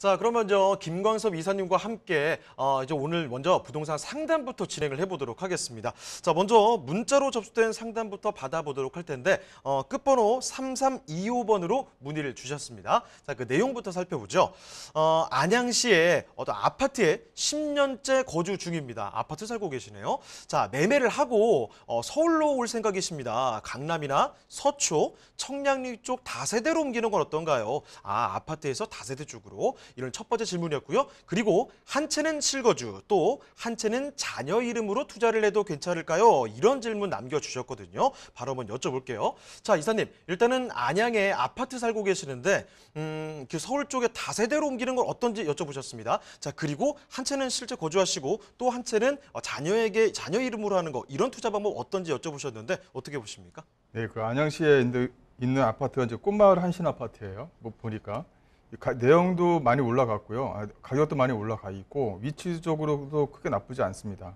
자, 그러면 저 김광섭 이사님과 함께 어, 이제 오늘 먼저 부동산 상담부터 진행을 해보도록 하겠습니다. 자, 먼저 문자로 접수된 상담부터 받아보도록 할 텐데 어, 끝번호 3325번으로 문의를 주셨습니다. 자, 그 내용부터 살펴보죠. 어, 안양시에 어떤 아파트에 10년째 거주 중입니다. 아파트 살고 계시네요. 자, 매매를 하고 어, 서울로 올 생각이십니다. 강남이나 서초, 청량리 쪽 다세대로 옮기는 건 어떤가요? 아, 아파트에서 다세대 쪽으로 이런 첫 번째 질문이었고요. 그리고 한 채는 실거주 또 한 채는 자녀 이름으로 투자를 해도 괜찮을까요? 이런 질문 남겨주셨거든요. 바로 한번 여쭤볼게요. 자 이사님 일단은 안양에 아파트 살고 계시는데 음, 그 서울 쪽에 다세대로 옮기는 건 어떤지 여쭤보셨습니다. 자 그리고 한 채는 실제 거주하시고 또 한 채는 어, 자녀에게 자녀 이름으로 하는 거 이런 투자 방법 어떤지 여쭤보셨는데 어떻게 보십니까? 네, 그 안양시에 있는 아파트가 이제 꽃마을 한신 아파트예요. 뭐 보니까 내용도 많이 올라갔고요. 아, 가격도 많이 올라가 있고 위치적으로도 크게 나쁘지 않습니다.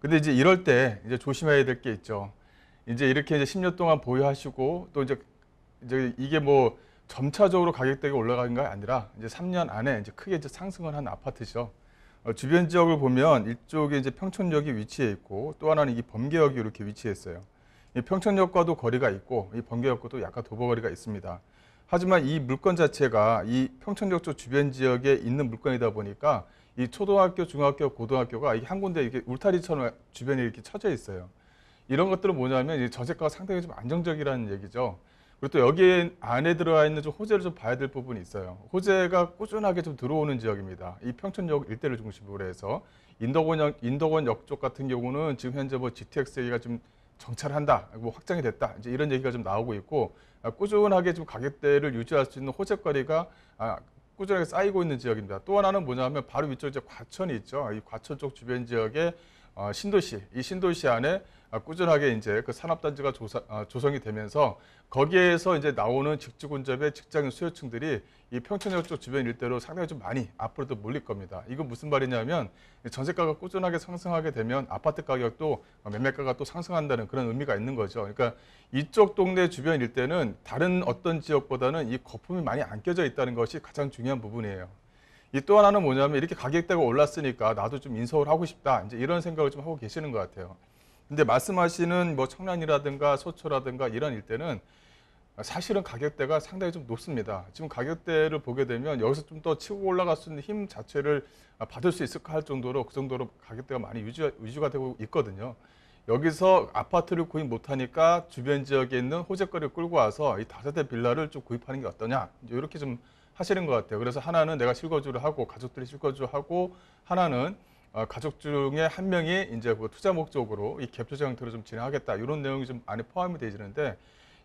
근데 이제 이럴 때 이제 조심해야 될 게 있죠. 이제 이렇게 이제 10년 동안 보유하시고 또 이제 이제 이게 뭐 점차적으로 가격대가 올라가는 게 아니라 이제 3년 안에 이제 크게 이제 상승을 한 아파트죠. 어, 주변 지역을 보면 이쪽에 이제 평촌역이 위치해 있고 또 하나는 이 범계역이 이렇게 위치했어요. 이 평촌역과도 거리가 있고 이 범계역과도 약간 도보거리가 있습니다. 하지만 이 물건 자체가 이 평천역초 주변 지역에 있는 물건이다 보니까 이 초등학교, 중학교, 고등학교가 한 군데 이렇게 울타리처럼 주변에 이렇게 쳐져 있어요. 이런 것들은 뭐냐면 전세가가 상당히 좀 안정적이라는 얘기죠. 그리고 또 여기 안에 들어와 있는 좀 호재를 좀 봐야 될 부분이 있어요. 호재가 꾸준하게 좀 들어오는 지역입니다. 이 평촌역 일대를 중심으로 해서 인덕원 역, 인덕원 역쪽 같은 경우는 지금 현재 뭐 GTX 얘기가 좀 정찰한다고 뭐 확정이 됐다. 이제 이런 얘기가 좀 나오고 있고 아, 꾸준하게 좀 가격대를 유지할 수 있는 호재거리가 아, 꾸준하게 쌓이고 있는 지역입니다. 또 하나는 뭐냐면 바로 위쪽 이제 과천이 있죠. 이 과천 쪽 주변 지역에 어, 신도시, 이 신도시 안에 아, 꾸준하게 이제 그 산업단지가 아, 조성이 되면서 거기에서 이제 나오는 직주군접의 직장인 수요층들이 이 평촌역 쪽 주변 일대로 상당히 좀 많이 앞으로도 몰릴 겁니다. 이거 무슨 말이냐면 전세가가 꾸준하게 상승하게 되면 아파트 가격도 어, 매매가가 또 상승한다는 그런 의미가 있는 거죠. 그러니까 이쪽 동네 주변 일대는 다른 어떤 지역보다는 이 거품이 많이 안 껴져 있다는 것이 가장 중요한 부분이에요. 이 또 하나는 뭐냐면 이렇게 가격대가 올랐으니까 나도 좀 인서울 하고 싶다. 이제 이런 생각을 좀 하고 계시는 것 같아요. 근데 말씀하시는 뭐 청량이라든가 소초라든가 이런 일대는 사실은 가격대가 상당히 좀 높습니다. 지금 가격대를 보게 되면 여기서 좀 더 치고 올라갈 수 있는 힘 자체를 받을 수 있을까 할 정도로 그 정도로 가격대가 많이 유지, 유지가 되고 있거든요. 여기서 아파트를 구입 못하니까 주변 지역에 있는 호재거리를 끌고 와서 이 다세대 빌라를 좀 구입하는 게 어떠냐 이렇게 좀 하시는 것 같아요. 그래서 하나는 내가 실거주를 하고 가족들이 실거주하고 하나는 어, 가족 중에 한 명이 이제 그 투자 목적으로 이 갭투자 형태로 좀 진행하겠다 이런 내용이 좀 안에 포함이 되지는데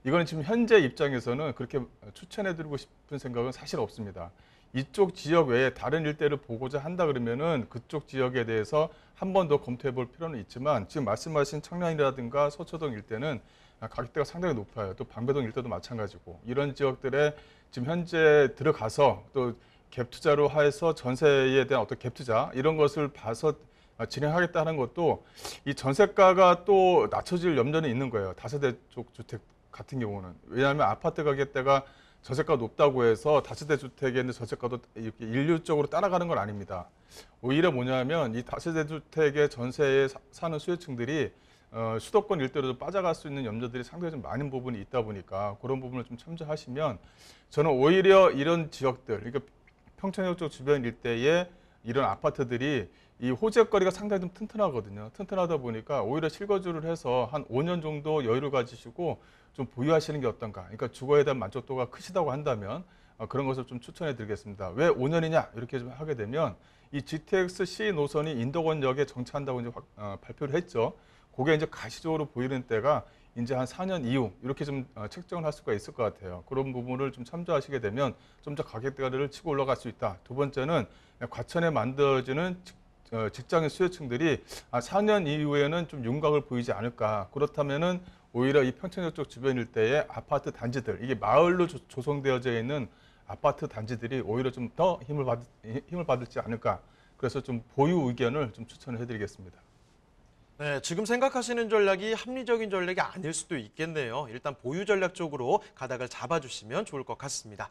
이거는 지금 현재 입장에서는 그렇게 추천해드리고 싶은 생각은 사실 없습니다. 이쪽 지역 외에 다른 일대를 보고자 한다 그러면은 그쪽 지역에 대해서 한 번 더 검토해 볼 필요는 있지만 지금 말씀하신 청량이라든가 서초동 일대는 가격대가 상당히 높아요. 또 방배동 일대도 마찬가지고 이런 지역들에 지금 현재 들어가서 또갭 투자로 해서 전세에 대한 어떤 갭 투자 이런 것을 봐서 진행하겠다는 것도 이 전세가가 또 낮춰질 염려는 있는 거예요. 다세대 쪽 주택 같은 경우는 왜냐하면 아파트 가격대가 전세가 높다고 해서 다세대 주택에는 전세가도 이렇게 인류적으로 따라가는 건 아닙니다. 오히려 뭐냐면 이 다세대 주택의 전세에 사는 수요층들이 어, 수도권 일대로 빠져갈 수 있는 염려들이 상당히 좀 많은 부분이 있다 보니까 그런 부분을 좀 참조하시면 저는 오히려 이런 지역들, 그러니까 평창역쪽 주변 일대에 이런 아파트들이 이 호재거리가 상당히 좀 튼튼하거든요. 튼튼하다 보니까 오히려 실거주를 해서 한 5년 정도 여유를 가지시고 좀 보유하시는 게 어떤가. 그러니까 주거에 대한 만족도가 크시다고 한다면 어, 그런 것을 좀 추천해 드리겠습니다. 왜 5년이냐 이렇게 좀 하게 되면 이 GTX-C 노선이 인덕원역에 정차한다고 이제 확, 어, 발표를 했죠. 그게 이제 가시적으로 보이는 때가 이제 한 4년 이후 이렇게 좀 어, 책정을 할 수가 있을 것 같아요. 그런 부분을 좀 참조하시게 되면 좀 더 가격대가를 치고 올라갈 수 있다. 두 번째는 과천에 만들어지는 어, 직장의 수요층들이 4년 아, 이후에는 좀 윤곽을 보이지 않을까. 그렇다면은 오히려 이 평창역 쪽 주변 일때의 아파트 단지들, 이게 마을로 조성되어져 있는 아파트 단지들이 오히려 좀 더 힘을, 받, 힘을 받을지 않을까. 그래서 좀 보유 의견을 좀 추천을 해드리겠습니다. 네, 지금 생각하시는 전략이 합리적인 전략이 아닐 수도 있겠네요. 일단 보유 전략 쪽으로 가닥을 잡아주시면 좋을 것 같습니다.